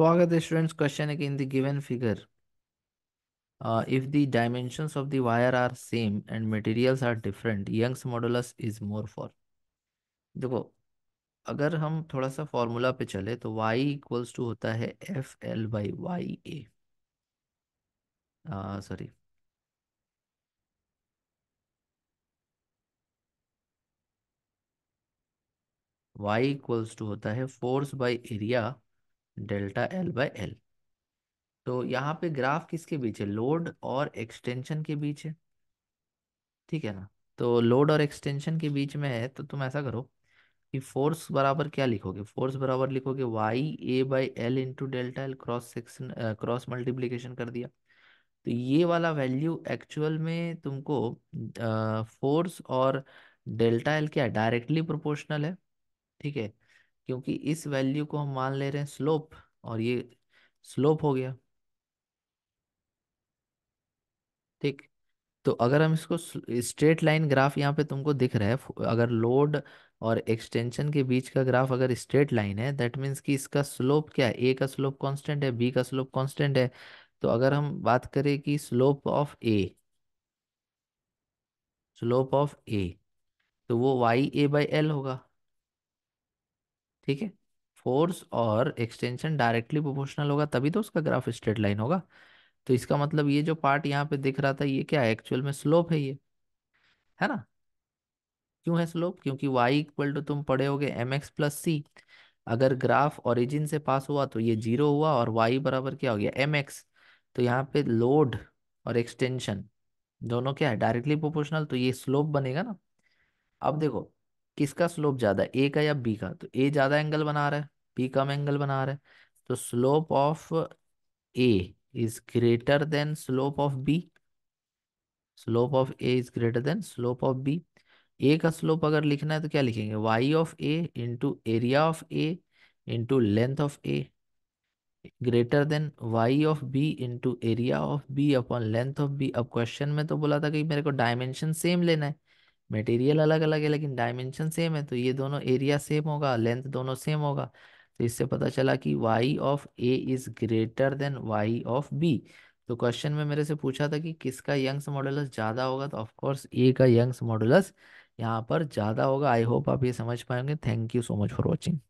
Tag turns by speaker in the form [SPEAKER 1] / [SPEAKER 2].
[SPEAKER 1] स्वागत है students question है कि in the given figure if the dimensions of the wire are same and materials are different Young's modulus is more for देखो अगर हम थोड़ा सा फॉर्मूला पे चले तो वाई इक्वल्स टू होता है F L by Y A sorry Y equals to होता है force by area delta L by L तो यहाँ पे ग्राफ किसके बीच है लोड और एक्सटेंशन के बीच है ठीक है ना तो लोड और एक्सटेंशन के बीच में है तो तुम ऐसा करो कि फोर्स बराबर क्या लिखोगे फोर्स बराबर लिखोगे Y A by L into delta L cross section cross multiplication कर दिया तो ये वाला वैल्यू एक्चुअल में तुमको फोर्स uh, और डेल्टा एल क्या डायरेक्टली प्रोपोर्शनल है ठीक है क्योंकि इस वैल्यू को हम मान ले रहे हैं स्लोप और ये स्लोप हो गया ठीक तो अगर हम इसको स्ट्रेट लाइन ग्राफ यहाँ पे तुमको दिख रहा है अगर लोड और एक्सटेंशन के बीच का ग्राफ अगर स्ट्रेट लाइन है दैट मीन्स कि इसका स्लोप क्या है ए का स्लोप कांस्टेंट है बी का स्लोप कांस्टेंट है तो अगर हम बात करें कि slope of A slope of A तो वो वाई ए बाई एल होगा ठीक है फोर्स और एक्सटेंशन डायरेक्टली प्रोपोर्शनल होगा तभी तो उसका ग्राफ स्ट्रेट लाइन होगा तो इसका मतलब ये जो पार्ट यहाँ पे दिख रहा था ये क्या एक्चुअल में स्लोप है ये है ना क्यों है स्लोप क्योंकि y इक्वल टू तुम पढ़े होगे एम एक्स प्लस सी अगर ग्राफ ओरिजिन से पास हुआ तो ये जीरो हुआ और y बराबर क्या हो गया एम एक्स तो यहाँ पे लोड और एक्सटेंशन दोनों क्या है डायरेक्टली प्रोपोर्शनल तो ये स्लोप बनेगा ना अब देखो किसका स्लोप ज़्यादा है ए का या बी का तो ए ज़्यादा एंगल बना रहा है बी कम एंगल बना रहा है तो slope of A is greater than slope of B slope of A is greater than slope of B A का स्लोप अगर लिखना है तो क्या लिखेंगे Y of A into area of A into length of A greater than Y of B into area of B upon length of B अब question में तो बोला था कि मेरे को डायमेंशन सेम लेना है मटेरियल अलग अलग है लेकिन डायमेंशन सेम है तो ये दोनों एरिया सेम होगा लेंथ दोनों सेम होगा तो इससे पता चला कि Y of A is greater than Y of B तो क्वेश्चन में मेरे से पूछा था कि किसका यंग्स मॉडुलस ज़्यादा होगा तो ऑफकोर्स ए का यंग्स मॉडुलस यहाँ पर ज़्यादा होगा आई होप आप ये समझ पाएंगे thank you so much for watching